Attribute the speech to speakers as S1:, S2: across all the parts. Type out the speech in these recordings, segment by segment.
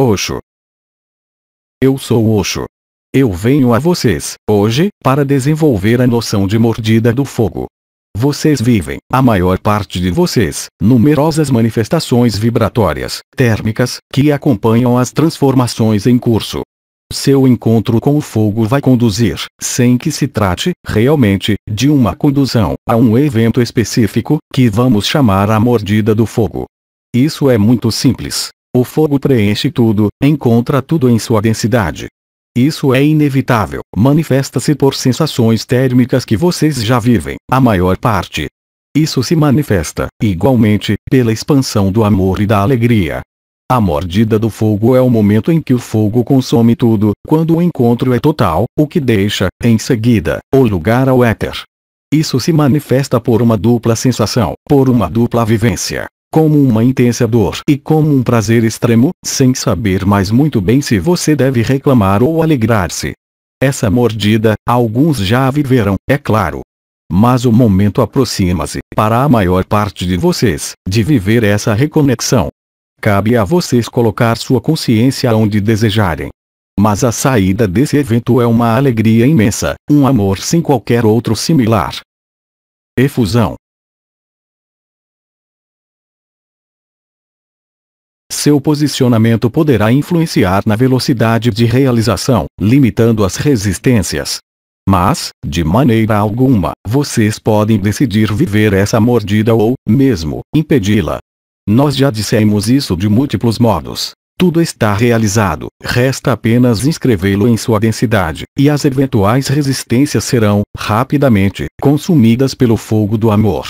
S1: Oxo. Eu sou Oxo. Eu venho a vocês, hoje,
S2: para desenvolver a noção de mordida do fogo. Vocês vivem, a maior parte de vocês, numerosas manifestações vibratórias, térmicas, que acompanham as transformações em curso. Seu encontro com o fogo vai conduzir, sem que se trate, realmente, de uma condução, a um evento específico, que vamos chamar a mordida do fogo. Isso é muito simples. O fogo preenche tudo, encontra tudo em sua densidade. Isso é inevitável. Manifesta-se por sensações térmicas que vocês já vivem, a maior parte. Isso se manifesta, igualmente, pela expansão do amor e da alegria. A mordida do fogo é o momento em que o fogo consome tudo, quando o encontro é total, o que deixa, em seguida, o lugar ao éter. Isso se manifesta por uma dupla sensação, por uma dupla vivência como uma intensa dor e como um prazer extremo, sem saber mais muito bem se você deve reclamar ou alegrar-se. Essa mordida, alguns já a viveram, é claro. Mas o momento aproxima-se, para a maior parte de vocês, de viver essa reconexão. Cabe a vocês colocar sua consciência onde desejarem. Mas a saída desse evento é uma alegria imensa, um
S1: amor sem qualquer outro similar. Efusão seu posicionamento poderá
S2: influenciar na velocidade de realização, limitando as resistências. Mas, de maneira alguma, vocês podem decidir viver essa mordida ou, mesmo, impedi-la. Nós já dissemos isso de múltiplos modos. Tudo está realizado, resta apenas inscrevê-lo em sua densidade, e as eventuais resistências serão, rapidamente, consumidas pelo fogo do amor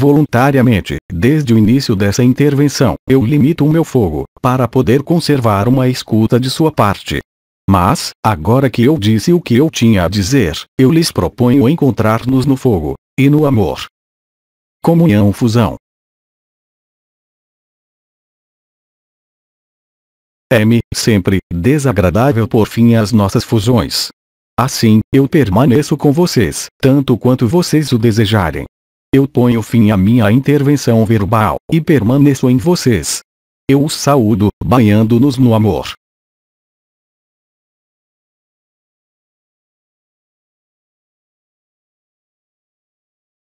S2: voluntariamente, desde o início dessa intervenção, eu limito o meu fogo, para poder conservar uma escuta de sua parte. Mas, agora que eu disse o que eu tinha a dizer,
S1: eu lhes proponho encontrar-nos no fogo, e no amor. Comunhão Fusão M. Sempre desagradável por fim às nossas fusões. Assim, eu permaneço
S2: com vocês, tanto quanto vocês o desejarem. Eu ponho fim à minha intervenção
S1: verbal e permaneço em vocês. Eu os saúdo, banhando-nos no amor.